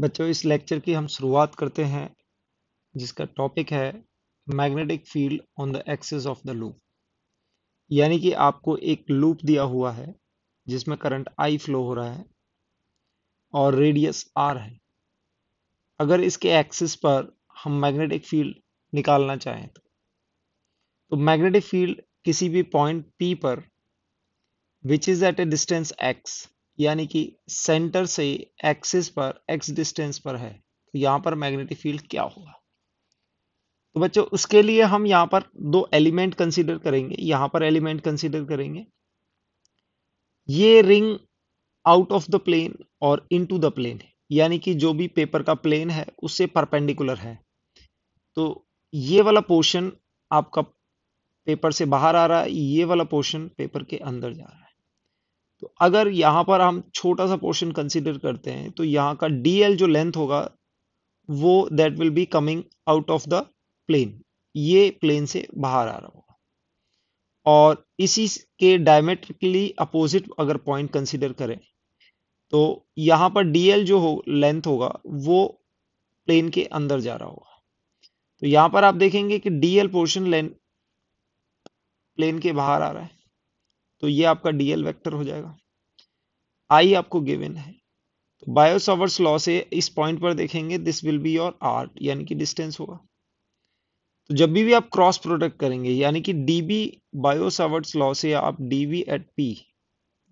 बच्चों इस लेक्चर की हम शुरुआत करते हैं जिसका टॉपिक है magnetic field on the axis of the loop यानी कि आपको एक लूप दिया हुआ है जिसमें करंट आई फ्लो हो रहा है और रेडियस आर है अगर इसके एक्सिस पर हम मैग्नेटिक फील्ड निकालना चाहें तो, तो मैग्नेटिक फील्ड किसी भी पॉइंट पी पर which is at a distance X यानी कि सेंटर से एक्सिस पर एक्स डिस्टेंस पर है तो यहां पर मैग्नेटिक फील्ड क्या होगा तो बच्चों उसके लिए हम यहां पर दो एलिमेंट कंसीडर करेंगे यहां पर एलिमेंट कंसीडर करेंगे ये ring out of the plane और इनटू द प्लेन यानी कि जो भी पेपर का प्लेन है उससे परपेंडिकुलर है तो ये वाला पोर्शन आपका पेपर से बाहर आ रहा है ये वाला पोर्शन पेपर के अंदर जा रहा है तो अगर यहाँ पर हम छोटा सा पोर्शन कंसिडर करते हैं तो यहाँ का डी जो लेंथ होगा वो that will be coming out of the plane ये प्लेन से बाहर आ रहा होगा और इसी के डायमेट्रिकली अपोजिट अगर पॉइंट कंसिडर करें तो यहाँ पर डीएल जो हो लेंथ होगा वो प्लेन के अंदर जा रहा होगा तो यहाँ पर आप देखेंगे कि डीएल पोर्शन लेंथ प्लेन के बाहर आ रहा है तो ये आपका डीएल वेक्टर हो जाएगा आई आपको गिवन है तो बायोसावर्स लॉ से इस पॉइंट पर देखेंगे this will be your R यानी कि डिस्टेंस होगा तो जब भी, भी आप क्रॉस प्रोडक्ट करेंगे यानी कि डीबी बायोसावर्स लॉ से आप D V at P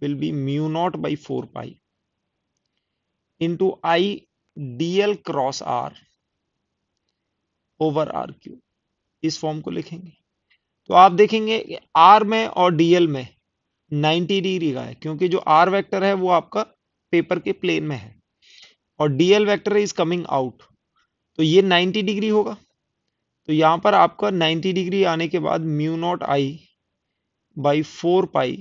will be mu not by four pi into I DL cross R over R Q इस फॉर्म को लिखेंगे तो आप देखेंगे आर में और डीएल में 90 डिग्री का है क्योंकि जो आर वेक्टर है वो आपका पेपर के प्लेन में है और DL vector is coming out तो ये 90 डिग्री होगा तो यहां पर आपका 90 डिग्री आने के बाद mu not I by four pi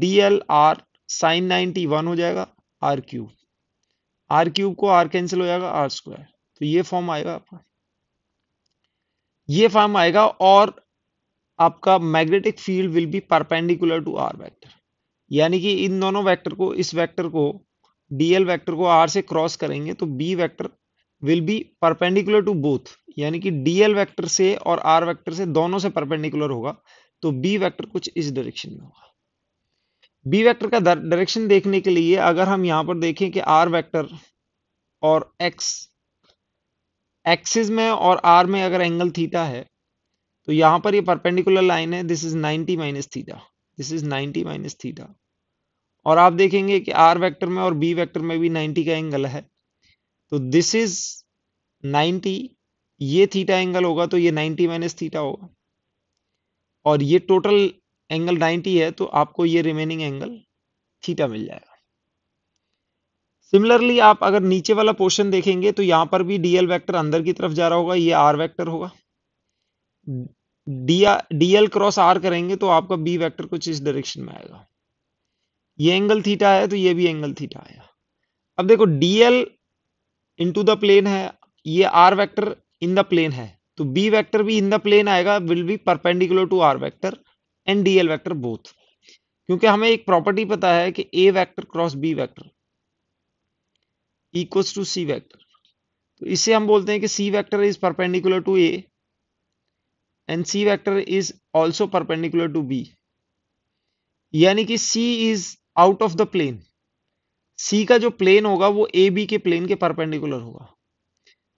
D L R sine ninety one हो जाएगा आर क्यूब आर क्यूब को आर कैंसिल हो जाएगा आर स्क्वायर तो ये फॉर्म आएगा आपका ये फॉर्म आएगा और आपका magnetic field will be perpendicular to R vector यानी कि इन दोनों वेक्टर को इस वेक्टर को डीएल वेक्टर को आर से क्रॉस करेंगे तो B vector will be perpendicular to both यानी कि डीएल वेक्टर से और आर वेक्टर से दोनों से परपेंडिकुलर होगा तो बी वेक्टर कुछ इस डायरेक्शन में होगा बी वेक्टर का डायरेक्शन देखने के लिए अगर हम यहां पर देखें कि आर वेक्टर और एक्स एक्सिस में और आर में अगर एंगल थीटा है तो यहां पर ये परपेंडिकुलर लाइन है this is 90 minus theta this is 90 minus theta और आप देखेंगे कि आर वेक्टर में और बी वेक्टर में भी 90 का एंगल है तो दिस इज 90 ये थीटा एंगल होगा तो ये 90 माइनस थीटा होगा और ये टोटल एंगल 90 है तो आपको ये रिमेनिंग एंगल थीटा मिल जाएगा सिमिलरली आप अगर नीचे वाला पोर्शन देखेंगे तो यहां पर भी डीएल वेक्टर अंदर की तरफ जा रहा होगा ये आर वेक्टर होगा डी डीएल क्रॉस आर करेंगे तो आपका बी वेक्टर कुछ इस डायरेक्शन में आएगा ये एंगल थीटा है तो ये भी एंगल थीटा आया अब देखो डीएल इनटू द प्लेन है ये R vector in the plane है तो बी वेक्टर भी इन द प्लेन आएगा will be perpendicular to R vector and DL vector both क्योंकि हमें एक प्रॉपर्टी पता है कि A vector cross B vector equals to C vector तो इससे हम बोलते हैं कि C vector is perpendicular to A and C vector is also perpendicular to B यानी कि C is out of the plane C का जो प्लेन होगा वो ए बी के प्लेन के परपेंडिकुलर होगा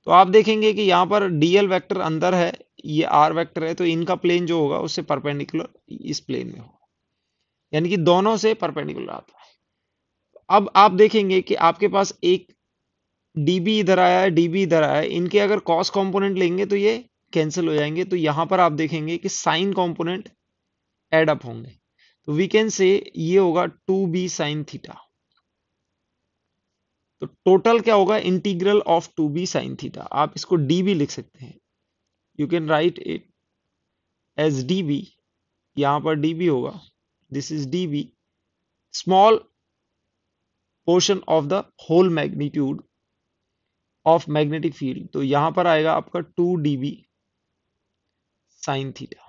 तो आप देखेंगे कि यहाँ पर डीएल वैक्टर अंदर है ये आर वैक्टर है तो इनका प्लेन जो होगा उससे परपेंडिकुलर इस प्लेन में होगा यानी कि दोनों से परपेंडिकुलर आता है अब आप देखेंगे कि आपके पास एक डीबी इधर आया है डीबी इधर आया है इनके अगर कॉस कंपोनेंट लेंगे तो ये कैंसिल हो जाएंगे तो यहां पर आप देखेंगे कि साइन कॉम्पोनेंट एडअप होंगे तो वी कैन से ये होगा टू बी साइन थीटा तो टोटल क्या होगा integral of two B sine theta आप इसको डी भी लिख सकते हैं you can write it as D B यहां पर डी बी होगा this is D B small portion of the whole magnitude of magnetic field तो यहां पर आएगा आपका two D B sine theta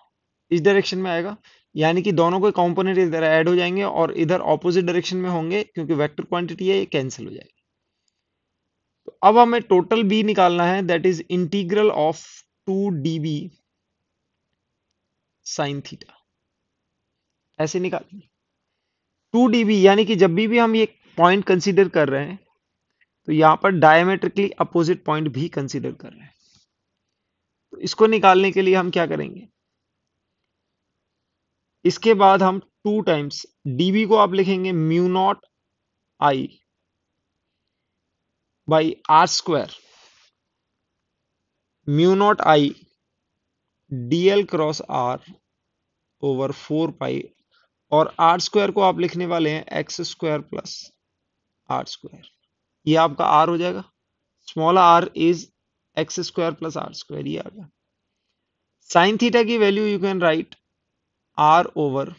इस डायरेक्शन में आएगा यानी कि दोनों के कॉम्पोनेंट इधर ऐड हो जाएंगे और इधर ऑपोजिट डायरेक्शन में होंगे क्योंकि वेक्टर क्वांटिटी है ये कैंसिल हो जाएगी तो अब हमें टोटल बी निकालना है that is integral of two D B sine theta ऐसे निकालेंगे टू डी बी यानी कि जब भी भी हम ये पॉइंट कंसीडर कर रहे हैं तो यहां पर डायमेट्रिकली अपोजिट पॉइंट भी कंसीडर कर रहे हैं तो इसको निकालने के लिए हम क्या करेंगे इसके बाद हम टू टाइम्स डीबी को आप लिखेंगे mu not I by are square mu not I DL cross R over four pi और आर स्क्वायर को आप लिखने वाले हैं X square plus R square ये आपका आर हो जाएगा small R is X square plus R square ये आ गया साइन थीटा की value you can write R over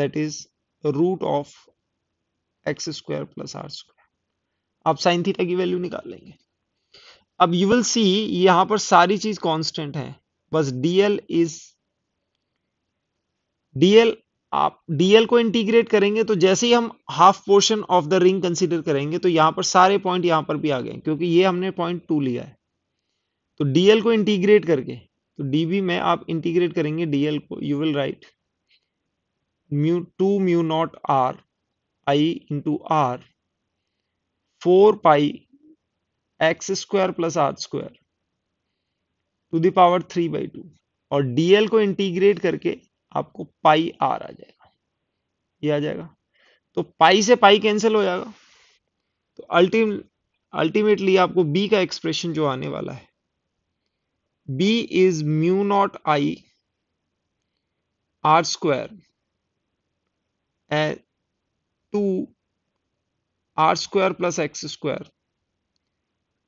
that is root of X square plus R square आप sine theta की वैल्यू निकाल लेंगे अब यू विल सी यहां पर सारी चीज कांस्टेंट है बस डीएल इज डीएल आप डीएल को इंटीग्रेट करेंगे तो जैसे ही हम half portion of the ring consider करेंगे तो यहां पर सारे पॉइंट यहां पर भी आ गए क्योंकि ये हमने पॉइंट टू लिया है तो डीएल को इंटीग्रेट करके तो डीबी में आप इंटीग्रेट करेंगे डीएल को you will write mu two mu naught R I into R four pi X square plus R square to the power three by two और डीएल को इंटीग्रेट करके आपको पाई आर आ जाएगा ये आ जाएगा तो पाई से पाई कैंसिल हो जाएगा तो अल्टीम अल्टीमेटली आपको बी का एक्सप्रेशन जो आने वाला है b is mu naught i r square and 2 r square plus x square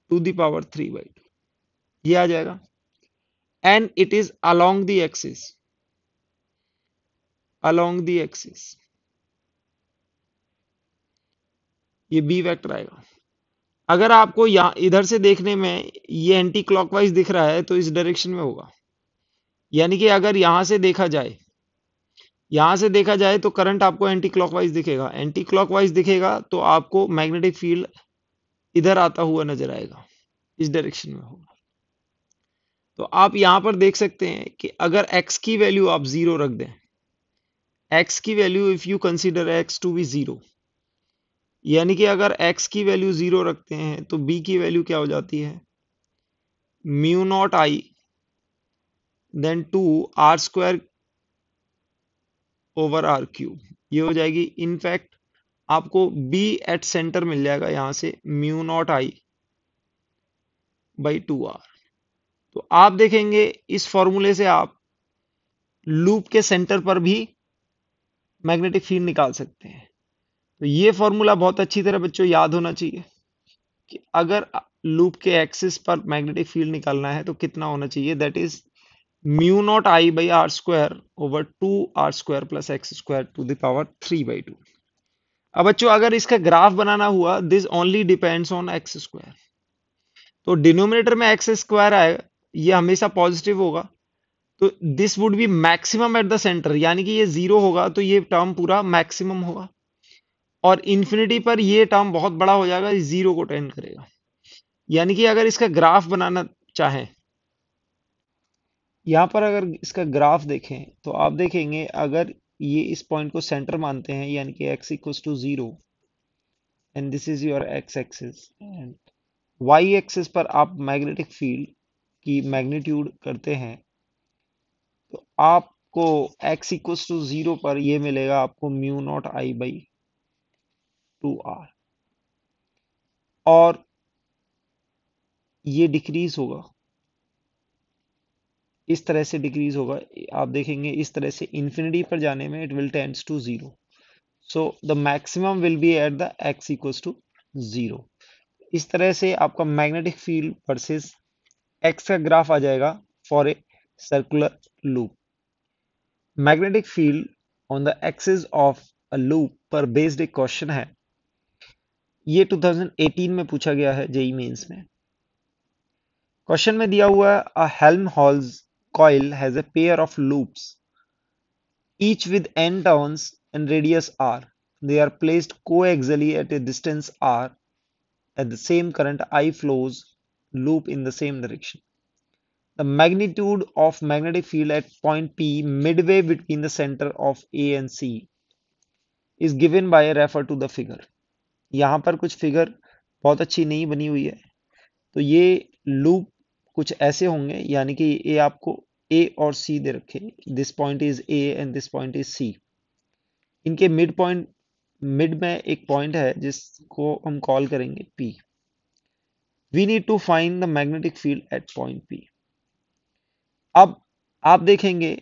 to the power 3 by 2 ये आ जाएगा and it is along the axis along the axis ये बी वेक्टर आएगा अगर आपको यहाँ इधर से देखने में ये एंटी क्लॉकवाइज दिख रहा है तो इस डायरेक्शन में होगा यानी कि अगर यहाँ से देखा जाए यहाँ से देखा जाए तो करंट आपको एंटी क्लॉकवाइज दिखेगा एंटी क्लॉकवाइज दिखेगा तो आपको मैग्नेटिक फील्ड इधर आता हुआ नजर आएगा इस डायरेक्शन में होगा तो आप यहाँ पर देख सकते हैं कि अगर एक्स की वैल्यू आप ज़ीरो रख दें एक्स की value if you consider X to be zero यानी कि अगर x की वैल्यू ज़ीरो रखते हैं तो b की वैल्यू क्या हो जाती है mu not I then two R square over R cube ये हो जाएगी इनफैक्ट आपको b एट सेंटर मिल जाएगा यहां से mu not I by two R तो आप देखेंगे इस फॉर्मूले से आप लूप के सेंटर पर भी मैग्नेटिक फील्ड निकाल सकते हैं तो ये फॉर्मूला बहुत अच्छी तरह बच्चों याद होना चाहिए कि अगर लूप के एक्सिस पर मैग्नेटिक फील्ड निकालना है तो कितना होना चाहिए that is mu not I by are square over two R square plus X square to the power three by two अब बच्चों अगर इसका ग्राफ बनाना हुआ this only depends on X square तो डिनोमिनेटर में एक्स स्क्वायर आएगा ये हमेशा पॉजिटिव होगा तो this would be maximum at the centre यानी कि ये जीरो होगा तो ये टर्म पूरा मैक्सिमम होगा और इन्फिनिटी पर ये टर्म बहुत बड़ा हो जाएगा जीरो को टेंड करेगा यानी कि अगर इसका ग्राफ बनाना चाहें यहां पर अगर इसका ग्राफ देखें तो आप देखेंगे अगर ये इस पॉइंट को सेंटर मानते हैं यानी कि X equal to zero and this is your X axis and Y axis पर आप मैग्नेटिक फील्ड की मैग्नीट्यूड करते हैं तो आपको एक्स इक्व टू जीरो पर ये मिलेगा आपको mu not I by two R और ये डिक्रीज होगा इस तरह से डिक्रीज होगा आप देखेंगे इस तरह से इंफिनिटी पर जाने में it will tends to zero so the maximum will be at the X equals to zero इस तरह से आपका मैग्नेटिक फील्ड वर्सेस एक्स का ग्राफ आ जाएगा for a circular loop magnetic field on the axis of a loop पर based एक question है ये 2018 में पूछा गया है जेई मेन्स e में क्वेश्चन में दिया हुआ है Helmholtz coil has a pair of loops each with N turns and radius R they are placed को at a distance R at the same current I flows loop in the same direction the magnitude of magnetic field at point P midway between the centre of A and C is given by refer to the figure यहाँ पर कुछ figure बहुत अच्छी नहीं बनी हुई है तो ये लूप कुछ ऐसे होंगे यानी कि ये आपको ए और सी दे रखे this point is A and this point is C इनके मिड पॉइंट मिड में एक पॉइंट है जिसको हम कॉल करेंगे P we need to find the magnetic field at point P अब आप देखेंगे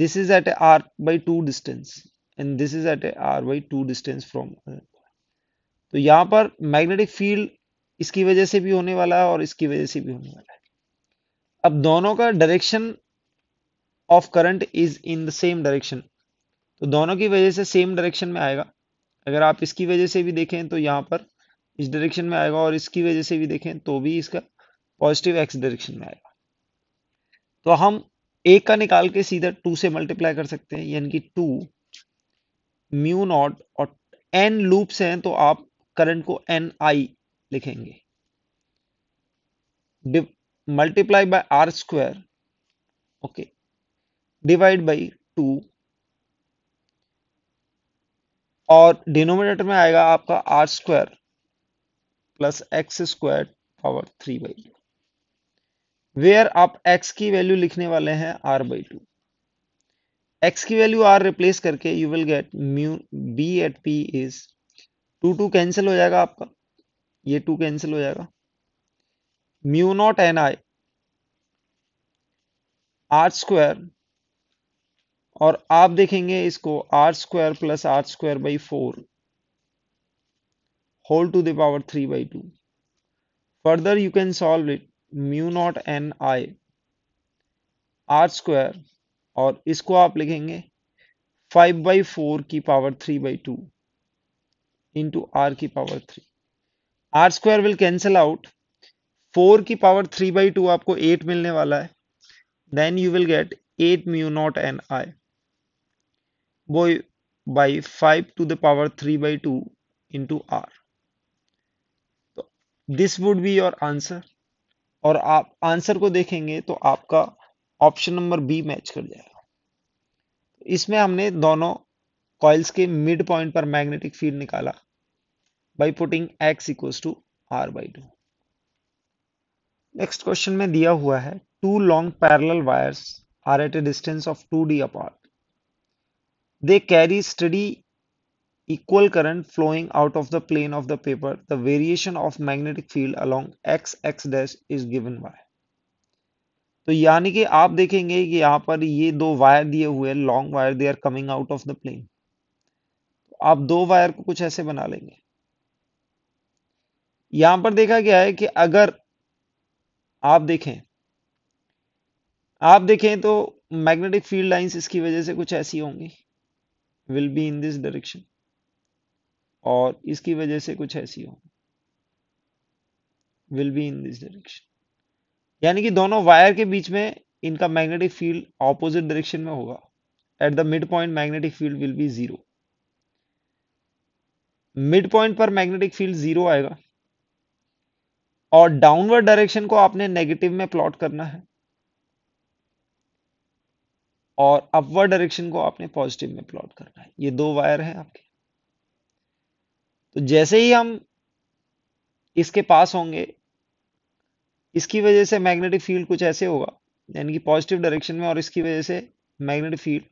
this is at A R by two distance and this is at A R by two distance from तो यहां पर मैग्नेटिक फील्ड इसकी वजह से भी होने वाला है और इसकी वजह से भी होने वाला है अब दोनों का direction of current is in the same direction तो दोनों की वजह से सेम डायरेक्शन में आएगा अगर आप इसकी वजह से भी देखें तो यहां पर इस डायरेक्शन में आएगा और इसकी वजह से भी देखें तो भी इसका पॉजिटिव एक्स डायरेक्शन में आएगा तो हम एक का निकाल के सीधा टू से मल्टीप्लाई कर सकते हैं यानी कि टू म्यू नॉट और एन लूप्स हैं तो आप करंट को एन आई लिखेंगे multiply by R square okay divide by two और डिनोमिनेटर में आएगा आपका R square plus X square power three by where आप एक्स की वैल्यू लिखने वाले हैं आर बाई टू एक्स की वैल्यू आर रिप्लेस करके you will get mu B at P is two two cancel हो जाएगा आपका ये टू कैंसिल हो जाएगा mu not an I R square और आप देखेंगे इसको R square plus R square by four whole to the power three by two further you can solve it mu not an I R square और इसको आप लिखेंगे five by four की power three by two into r की power three R square will cancel out four की power three by two आपको eight मिलने वाला है then you will get at mu not an i वो by five two the power three by two into r तो this would be your answer और आप answer को देखेंगे तो आपका ऑप्शन नंबर बी मैच कर जाएगा इसमें हमने दोनों कॉइल्स के मिड पॉइंट पर मैग्नेटिक फील्ड निकाला by putting x equals to r by 2 next question mein diya hua hai two long parallel wires are at a distance of 2d apart they carry steady equal current flowing out of the plane of the paper the variation of magnetic field along x x dash is given by तो यानी कि आप देखेंगे कि यहाँ पर ये दो वायर दिए हुए long wire they are coming out of the plane आप दो वायर को कुछ ऐसे बना लेंगे यहां पर देखा गया है कि अगर आप देखें आप देखें तो मैग्नेटिक फील्ड लाइंस इसकी वजह से कुछ ऐसी होंगी will be in this direction और इसकी वजह से कुछ ऐसी होंगी will be in this direction यानी कि दोनों वायर के बीच में इनका मैग्नेटिक फील्ड ऑपोजिट डायरेक्शन में होगा at the mid point magnetic field will be zero mid point पर मैग्नेटिक फील्ड जीरो आएगा और डाउनवर्ड डायरेक्शन को आपने नेगेटिव में प्लॉट करना है और अपवर्ड डायरेक्शन को आपने पॉजिटिव में प्लॉट करना है ये दो वायर है आपके तो जैसे ही हम इसके पास होंगे इसकी वजह से मैग्नेटिक फील्ड कुछ ऐसे होगा यानी कि पॉजिटिव डायरेक्शन में और इसकी वजह से मैग्नेटिक फील्ड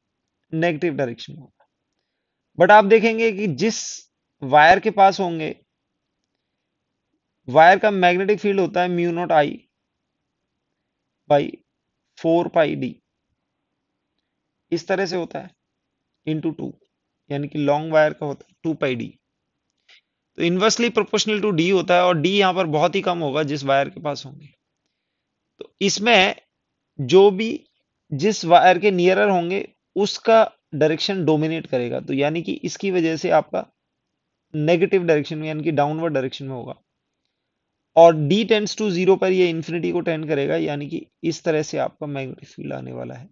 नेगेटिव डायरेक्शन में होगा बट आप देखेंगे कि जिस वायर के पास होंगे वायर का मैग्नेटिक फील्ड होता है mu not I by four pi d इस तरह से होता है इंटू टू यानी कि लॉन्ग वायर का होता है टू पाई डी तो इनवर्सली प्रोपोर्शनल टू डी होता है और डी यहां पर बहुत ही कम होगा जिस वायर के पास होंगे तो इसमें जो भी जिस वायर के नियरर होंगे उसका डायरेक्शन डोमिनेट करेगा तो यानी कि इसकी वजह से आपका नेगेटिव डायरेक्शन में यानी कि डाउनवर्ड डायरेक्शन में होगा और d टेंस टू जीरो पर ये इन्फिनिटी को टेंड करेगा यानी कि इस तरह से आपका मैग्नेटिक फील्ड आने वाला है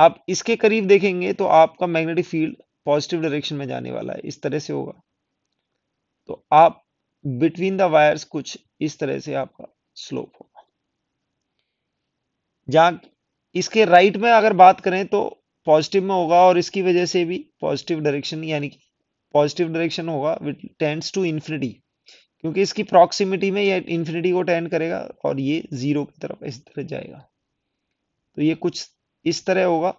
आप इसके करीब देखेंगे तो आपका मैग्नेटिक फील्ड पॉजिटिव डायरेक्शन में जाने वाला है इस तरह से होगा तो आप बिटवीन द वायर्स कुछ इस तरह से आपका स्लोप होगा जहां इसके राइट में अगर बात करें तो पॉजिटिव में होगा और इसकी वजह से भी पॉजिटिव डायरेक्शन यानी कि पॉजिटिव डायरेक्शन होगा विथ टेंड्स टू इन्फिनिटी क्योंकि इसकी प्रॉक्सिमिटी में ये इन्फिनिटी को टेंड करेगा और ये जीरो की तरफ इस तरह जाएगा तो ये कुछ इस तरह होगा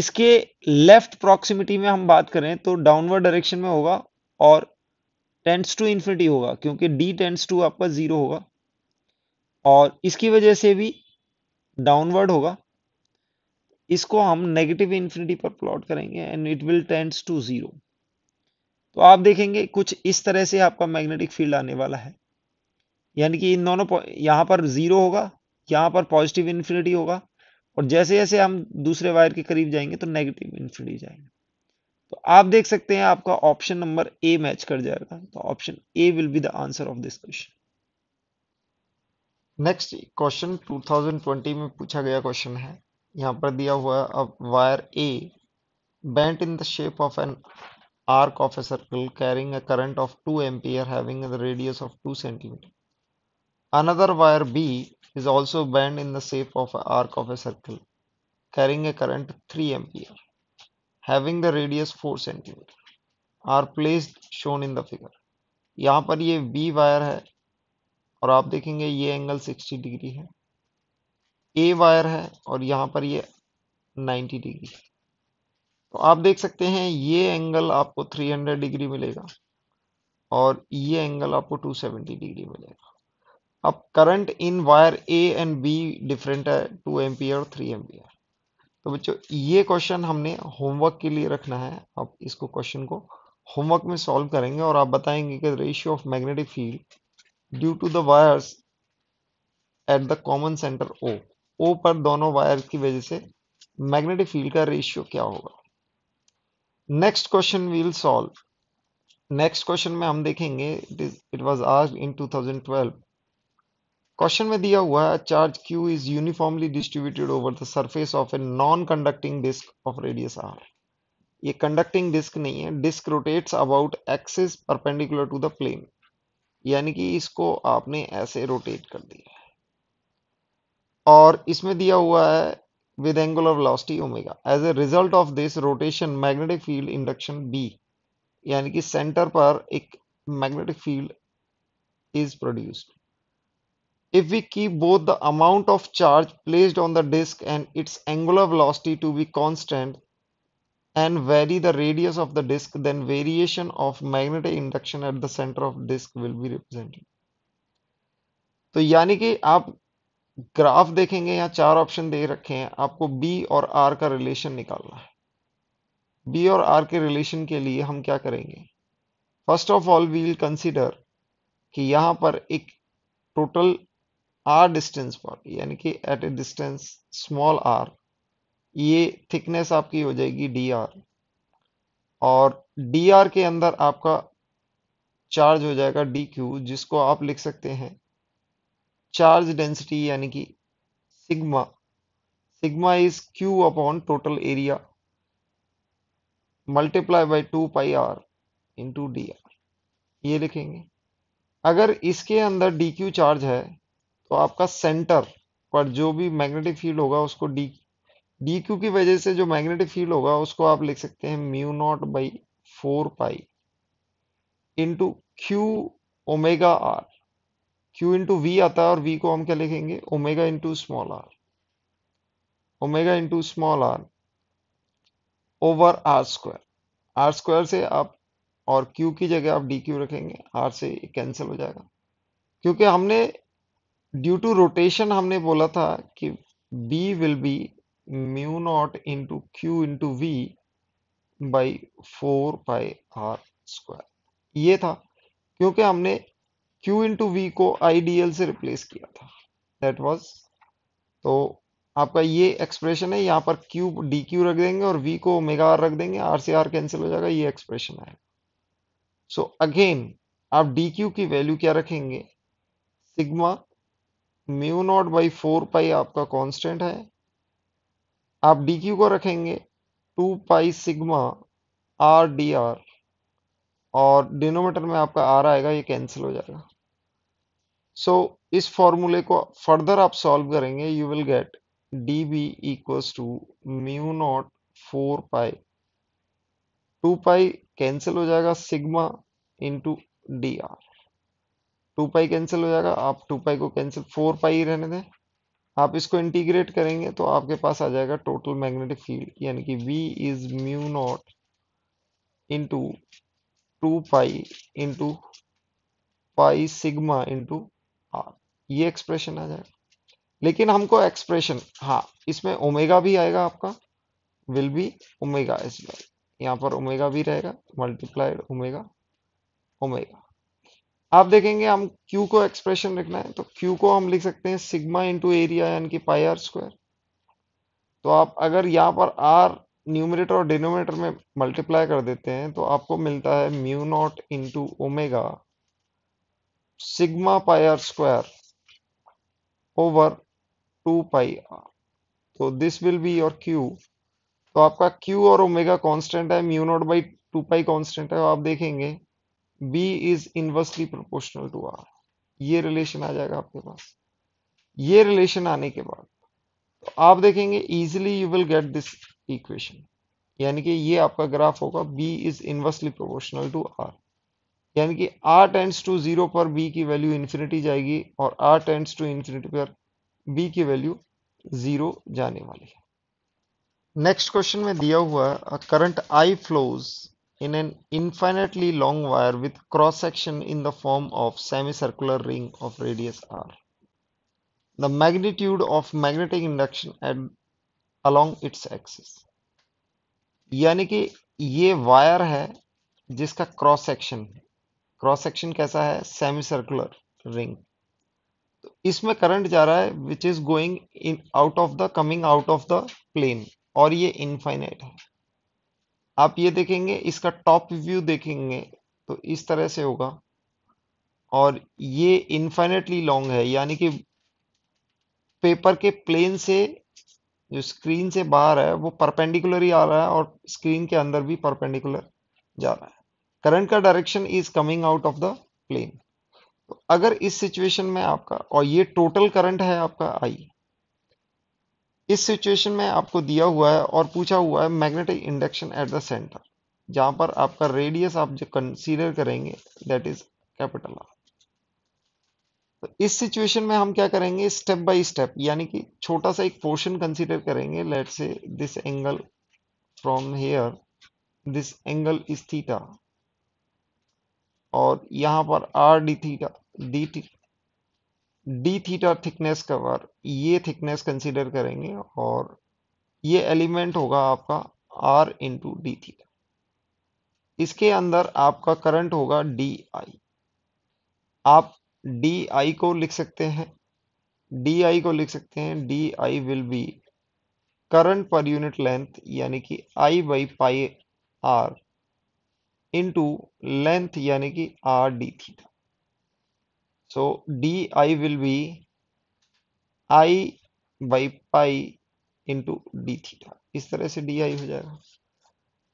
इसके लेफ्ट प्रॉक्सिमिटी में हम बात करें तो डाउनवर्ड डायरेक्शन में होगा और टेंड्स टू इन्फिनिटी होगा क्योंकि डी टेंड्स टू आपका जीरो होगा और इसकी वजह से भी डाउनवर्ड होगा इसको हम नेगेटिव इन्फिनिटी पर प्लॉट करेंगे and it will tends to zero तो आप देखेंगे कुछ इस तरह से आपका मैग्नेटिक फील्ड आने वाला है यानी कि इन दोनों यहाँ पर जीरो होगा यहाँ पर पॉजिटिव इन्फिनिटी होगा और जैसे जैसे हम दूसरे वायर के करीब जाएंगे तो नेगेटिव इन्फिनिटी जाएंगे तो आप देख सकते हैं आपका ऑप्शन नंबर ए मैच कर जाएगा तो option a will be the answer of this question next question 2020 में पूछा गया क्वेश्चन है यहाँ पर दिया हुआ अब wire a bent in the shape of an arc of a circle carrying a current of 2 ampere having a radius of 2 cm Another wire B is also bent in the shape of an arc of a circle carrying a current 3 ampere having the radius 4 cm are placed shown in the figure. yahan par ye B wire hai aur aap dekhenge ye angle 60 degree hai a wire hai aur yahan par ye 90 degree है तो आप देख सकते हैं ये angle आपको 300 degree मिलेगा और ये एंगल आपको 270 डिग्री मिलेगा अब current in wire a and b different है टू एम्पियर और थ्री एम्पियर तो बच्चों ये क्वेश्चन हमने होमवर्क के लिए रखना है आप इसको क्वेश्चन को होमवर्क में सॉल्व करेंगे और आप बताएंगे कि ratio of magnetic field due to the wires at the common centre o o पर दोनों वायर की वजह से मैग्नेटिक फील्ड का रेशियो क्या होगा next question we'll solve next question में हम देखेंगे it was asked in 2012 question में दिया हुआ है charge q is uniformly distributed over the surface of a non conducting disc of radius r ये कंडक्टिंग डिस्क नहीं है disc rotates about axis perpendicular to the plane यानी कि इसको आपने ऐसे रोटेट कर दिया है और इसमें दिया हुआ है with angular velocity omega. As a result of this rotation magnetic field induction B यानी कि सेंटर पर एक magnetic field is produced. If we keep both the amount of charge placed on the disk and its angular velocity to be constant and vary the radius of the disk then variation of magnetic induction at the center of disk will be represented. तो यानी कि आप graph देखेंगे यहां चार option दे रखे हैं आपको बी और आर का रिलेशन निकालना है बी और आर के रिलेशन के लिए हम क्या करेंगे first of all we will consider कि यहां पर एक टोटल आर डिस्टेंस पर यानी कि at a distance small r ये थिकनेस आपकी हो जाएगी डी आर और डी आर के अंदर आपका चार्ज हो जाएगा डी क्यू जिसको आप लिख सकते हैं चार्ज डेंसिटी यानी कि sigma sigma is q upon total area multiply by two pi are into d r ये लिखेंगे अगर इसके अंदर डी क्यू चार्ज है तो आपका सेंटर पर जो भी मैग्नेटिक फील्ड होगा उसको डी डी क्यू की वजह से जो मैग्नेटिक फील्ड होगा उसको आप लिख सकते हैं mu not by four pi into q omega r q into v आता है और वी को हम क्या लिखेंगे omega into small r omega into small r over r square r square से आप और क्यू की जगह आप डी क्यू रखेंगे आर से कैंसिल हो जाएगा क्योंकि हमने ड्यू टू रोटेशन हमने बोला था कि b will be mu not into q into v by four by are square ये था क्योंकि हमने Q इंटू वी को आई डी एल से रिप्लेस किया था That was तो आपका ये एक्सप्रेशन है यहाँ पर Q डी क्यू रख देंगे और V को omega आर रख देंगे R से R cancel हो जाएगा ये expression है सो so, अगेन आप डी क्यू की वैल्यू क्या रखेंगे sigma mu not by four pi आपका constant है आप डी क्यू को रखेंगे two pi sigma r d r और डिनोमीटर में आपका आर आएगा ये कैंसिल हो जाएगा सो so, इस फॉर्मूले को फर्दर आप सॉल्व करेंगे you will get d b equals to mu nought four pi two pi cancel हो जाएगा sigma into d r two pi cancel हो जाएगा आप टू पाई को कैंसिल फोर पाई रहने दें आप इसको इंटीग्रेट करेंगे तो आपके पास आ जाएगा टोटल मैग्नेटिक फील्ड यानी कि v is mu not into two pi into pi sigma into r ये एक्सप्रेशन आ जाएगा लेकिन हमको एक्सप्रेशन हाँ इसमें ओमेगा भी आएगा आपका विल बी ओमेगा इस बार यहाँ पर ओमेगा भी रहेगा मल्टीप्लाइड ओमेगा ओमेगा आप देखेंगे हम क्यू को एक्सप्रेशन लिखना है तो क्यू को हम लिख सकते हैं सिग्मा इंटू एरिया यानी कि पाई आर स्क्वायर तो आप अगर यहाँ पर आर न्यूमरेटर और डिनोमिनेटर में मल्टीप्लाई कर देते हैं तो आपको मिलता है mu not into omega sigma pi r square over two pi r तो this will be your q तो आपका क्यू और ओमेगा कांस्टेंट है mu not by two pi constant है आप देखेंगे b is inversely proportional to r ये relation आ जाएगा आपके पास ये रिलेशन आने के बाद तो आप देखेंगे easily you will get this equation यानी कि ये आपका ग्राफ होगा b is inversely proportional to r यानी कि आर टेंड्स टू जीरो पर बी की वैल्यू इन्फिनिटी जाएगी और आर टेंड्स टू इन्फिनिटी पर बी की वैल्यू जीरो जाने वाली है नेक्स्ट क्वेश्चन में दिया हुआ current I flows in an infinitely long wire with cross section in the form of semi circular ring of radius r the magnitude of magnetic induction at along its axis यानी कि ये wire है जिसका cross section cross section कैसा है semi circular ring तो इसमें current जा रहा है which is going in out of the coming out of the plane और ये इनफाइनाइट है आप ये देखेंगे इसका टॉप व्यू देखेंगे तो इस तरह से होगा और ये इनफाइनेटली लॉन्ग है यानी कि पेपर के प्लेन से जो स्क्रीन से बाहर है वो परपेंडिकुलर ही आ रहा है और स्क्रीन के अंदर भी परपेंडिकुलर जा रहा है करंट का direction is coming out of the plane तो अगर इस सिचुएशन में आपका और ये टोटल करंट है आपका आई इस सिचुएशन में आपको दिया हुआ है और पूछा हुआ है magnetic induction at the centre जहां पर आपका रेडियस आप जो कंसीडर करेंगे दैट इज कैपिटल आर तो इस सिचुएशन में हम क्या करेंगे स्टेप बाय स्टेप यानी कि छोटा सा एक पोर्शन कंसीडर करेंगे let's say this angle from here this angle is theta और यहां पर r d theta d d theta thickness cover ये थिकनेस कंसीडर करेंगे और ये एलिमेंट होगा आपका आर इंटू डी थीटा इसके अंदर आपका करंट होगा डी आई आप डी आई को लिख सकते हैं डी आई को लिख सकते हैं d i will be current per unit length यानी कि i by pi are into length यानी कि r d theta d i will be i by pi into d theta इस तरह से डी आई हो जाएगा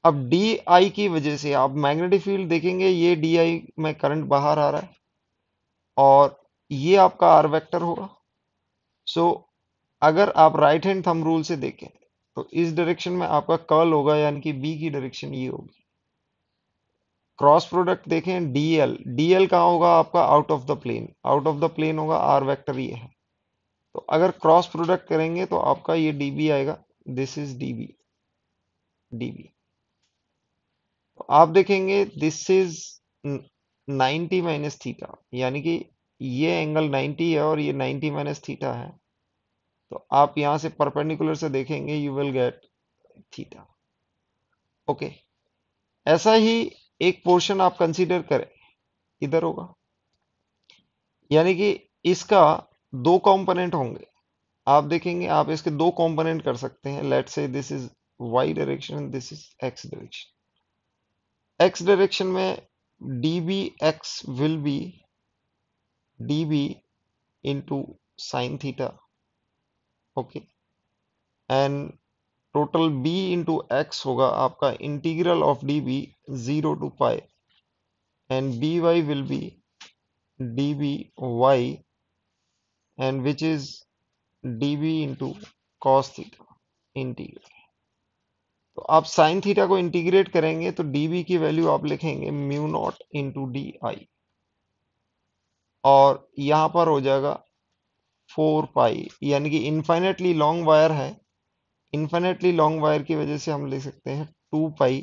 अब डी आई की वजह से आप मैग्नेटिक फील्ड देखेंगे ये डी आई में करंट बाहर आ रहा है और ये आपका आर वेक्टर होगा सो so, अगर आप राइट हैंड थंब रूल से देखें तो इस डायरेक्शन में आपका कर्ल होगा यानी कि बी की डायरेक्शन ये होगी क्रॉस प्रोडक्ट देखें डीएल डीएल कहाँ होगा आपका out of the plane out of the plane होगा आर वेक्टर ये है तो अगर क्रॉस प्रोडक्ट करेंगे तो आपका ये डीबी आएगा this is d b d b b आप देखेंगे दिस इज 90 माइनस थीटा यानी कि ये एंगल 90 है और ये 90 माइनस थीटा है तो आप यहाँ से परपेंडिकुलर से देखेंगे you will get theta okay ऐसा ही एक पोर्शन आप कंसीडर करें इधर होगा यानी कि इसका दो कंपोनेंट होंगे आप देखेंगे आप इसके दो कंपोनेंट कर सकते हैं late say this is y direction this is x direction x direction में dbx will be db into sine theta okay and total b into x hoga aapka integral of db 0 to pi and by will be dby and which is db into cos theta integral तो आप sine theta को integrate करेंगे तो D B की value आप लिखेंगे mu not into d i और यहां पर हो जाएगा फोर पाई यानी कि इन्फाइनेटली लॉन्ग वायर है इन्फाइनेटली लॉन्ग वायर की वजह से हम ले सकते हैं टू पाई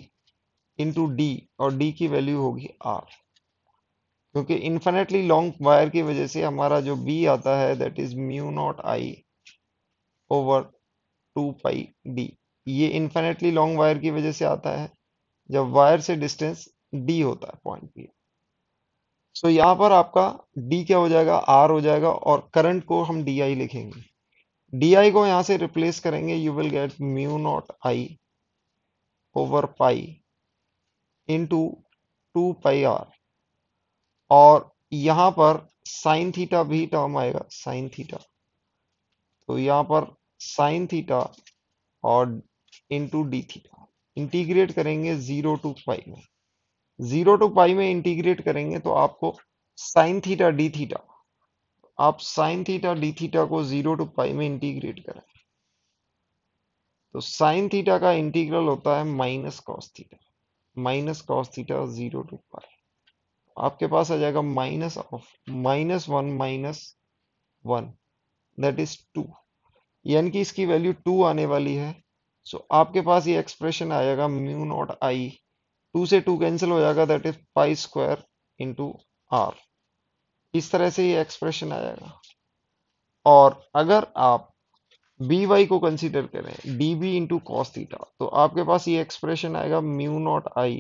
इंटू डी और डी की वैल्यू होगी आर क्योंकि इन्फाइनेटली लॉन्ग वायर की वजह से हमारा जो बी आता है that is mu not i over two pi d ये इन्फिनेटली लॉन्ग वायर की वजह से आता है जब वायर से डिस्टेंस डी होता है पॉइंट पी सो यहाँ पर आपका डी क्या हो जाएगा आर हो जाएगा और करंट को हम डी आई लिखेंगे डी आई को यहाँ से रिप्लेस करेंगे you will get mu not i over pi in two two pi r और यहाँ पर साइन थीटा भी टर्म आएगा साइन थीटा तो यहाँ पर साइन थीटा और इंटू डी थीटा इंटीग्रेट करेंगे जीरो टू पाई में जीरो टू पाई में इंटीग्रेट करेंगे तो आपको साइन थीटा डी थीटा आप साइन थीटा डी थीटा को जीरो टू पाई में इंटीग्रेट करें तो साइन थीटा का इंटीग्रल होता है minus cos theta minus cos theta zero to pi आपके पास आ जाएगा minus of minus one minus one that is two यानी कि इसकी वैल्यू टू आने वाली है सो so, आपके पास ये एक्सप्रेशन आएगा म्यू नॉट आई टू से टू कैंसिल हो जाएगा that is pi square into r इस तरह से ये एक्सप्रेशन आएगा और अगर आप बी वाई को कंसीडर करें d b into cos theta तो आपके पास ये एक्सप्रेशन आएगा mu not i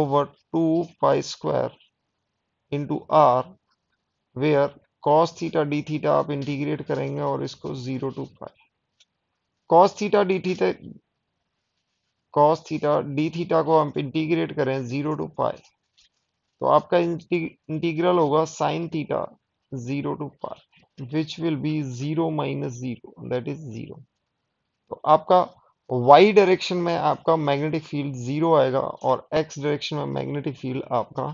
over two pi square into r where cos theta d theta आप इंटीग्रेट करेंगे और इसको zero to pi cos theta d theta cos theta d theta को हम इंटीग्रेट करें जीरो टू पाई तो आपका इंटीग्रल होगा sine theta zero to pi which will be zero minus zero that is zero तो आपका वाई डायरेक्शन में आपका मैग्नेटिक फील्ड जीरो आएगा और एक्स डायरेक्शन में मैग्नेटिक फील्ड आपका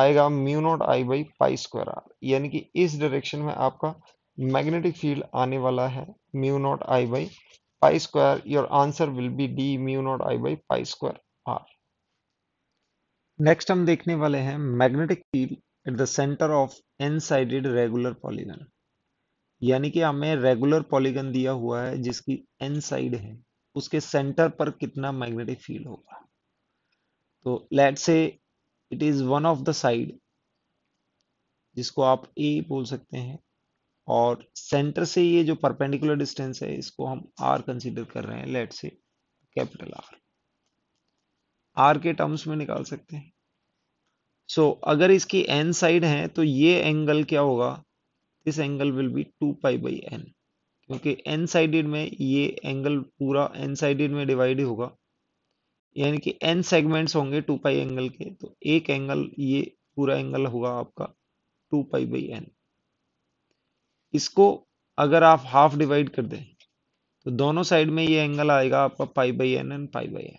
आएगा mu not I by pi square r यानी कि इस डायरेक्शन में आपका मैग्नेटिक फील्ड आने वाला है mu not I by pi square your answer will be d mu not I by pi square r next हम देखने वाले हैं magnetic field at the centre of n sided regular polygon यानी कि हमें रेगुलर पॉलीगन दिया हुआ है जिसकी एन साइड है उसके सेंटर पर कितना मैग्नेटिक फील्ड होगा तो let say it is one of the side जिसको आप ए बोल सकते हैं और सेंटर से ये जो परपेंडिकुलर डिस्टेंस है इसको हम आर कंसिडर कर रहे हैं late say capital R R के टर्म्स में निकाल सकते हैं सो so, अगर इसकी एन साइड है तो ये एंगल क्या होगा this angle will be two pi by n क्योंकि एन साइडेड में ये एंगल पूरा एन साइडेड में डिवाइड होगा यानी कि एन सेगमेंट्स होंगे टू पाई एंगल के तो एक एंगल ये पूरा एंगल होगा आपका टू पाई बाई एन इसको अगर आप हाफ डिवाइड कर दें तो दोनों साइड में ये एंगल आएगा आपका pi by n and pi by n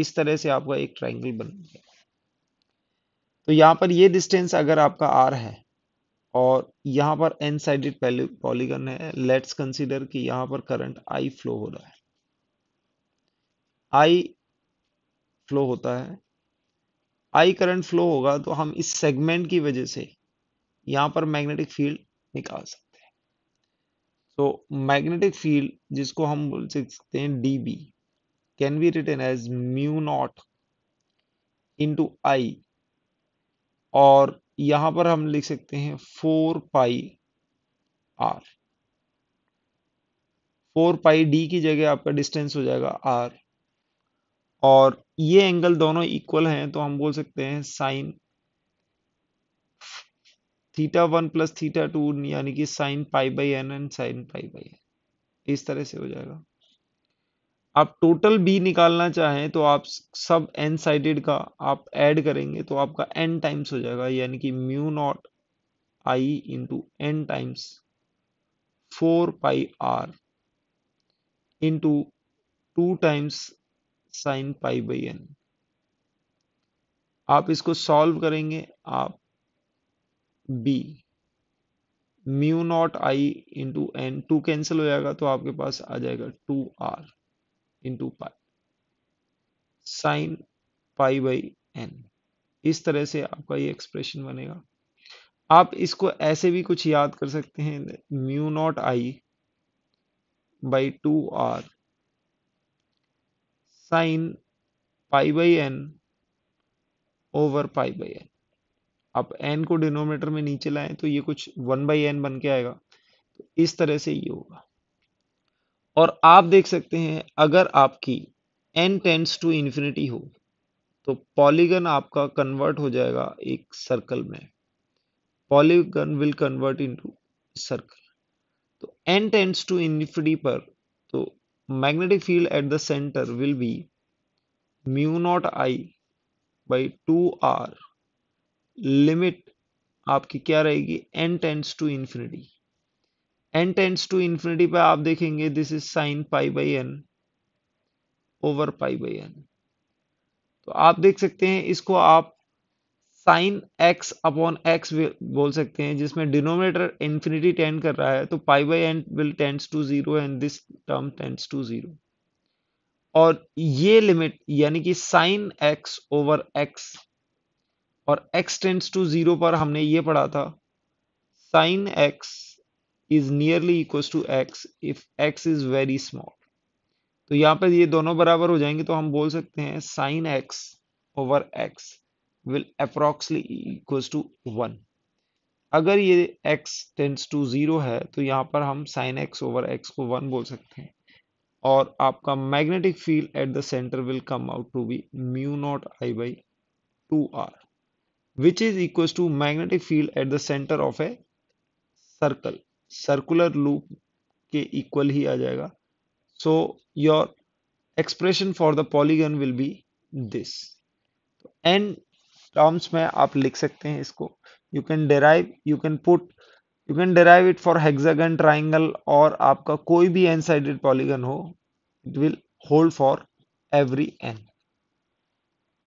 इस तरह से आपका एक ट्राइंगल बन गया तो यहाँ पर ये डिस्टेंस अगर आपका आर है और यहाँ पर एन साइडेड पॉलीगन है लेट्स कंसीडर कि यहाँ पर करंट आई फ्लो हो रहा है आई फ्लो होता है आई करंट फ्लो होगा तो हम इस सेगमेंट की वजह से यहाँ पर मैग्नेटिक फील्ड निकाल सकते सो मैग्नेटिक फील्ड जिसको हम बोल सकते हैं D B can be written as mu not into I और यहां पर हम लिख सकते हैं four pi R four pi D की जगह आपका डिस्टेंस हो जाएगा आर और ये एंगल दोनों इक्वल हैं तो हम बोल सकते हैं sine theta one plus theta two यानी कि sine pi by n and sine pi by n इस तरह से हो जाएगा आप टोटल बी निकालना चाहें तो आप सब एन साइडेड का आप ऐड करेंगे तो आपका एन टाइम्स हो जाएगा यानी कि mu not I into n times four pi are into two times sine pi by n आप इसको सॉल्व करेंगे आप B mu not I into n two cancel हो जाएगा तो आपके पास आ जाएगा two R into pi sine pi by n इस तरह से आपका ये एक्सप्रेशन बनेगा आप इसको ऐसे भी कुछ याद कर सकते हैं mu not I by two R sine pi by n over pi by n आप एन को डिनोमिनेटर में नीचे लाएं तो ये कुछ वन बाई एन बन के आएगा तो इस तरह से ये होगा और आप देख सकते हैं अगर आपकी एन टेंस टू इन्फिनिटी हो तो पॉलीगन आपका कन्वर्ट हो जाएगा एक सर्कल में polygon will convert into circle तो एन टेंस टू इन्फिनिटी पर तो magnetic field at the centre will be mu not I by two R limit आपकी क्या रहेगी n tends to infinity n tends to infinity पे आप देखेंगे this is sine pi by n over pi by n तो आप देख सकते हैं इसको आप साइन एक्स अपॉन एक्स बोल सकते हैं जिसमें डिनोमिनेटर इन्फिनिटी टेंड कर रहा है तो pi by n will tends to zero and this term tends to zero और ये लिमिट यानी कि साइन एक्स ओवर एक्स और x टेंड्स टू जीरो पर हमने ये पढ़ा था sine x is nearly equal to x if x is very small तो यहाँ पर ये दोनों बराबर हो जाएंगे तो हम बोल सकते हैं sine x over x will approximately equal to one अगर ये x टेंड्स टू जीरो है तो यहाँ पर हम साइन x ओवर x को वन बोल सकते हैं और आपका magnetic field at the centre will come out to be mu not I by two R which is equals to magnetic field at the center of a circle circular loop के equal ही आ जाएगा so your expression for the polygon will be this n terms में आप लिख सकते हैं इसको you can derive you can put you can derive it for hexagon triangle और आपका कोई भी एन साइडेड पॉलीगन हो it will hold for every N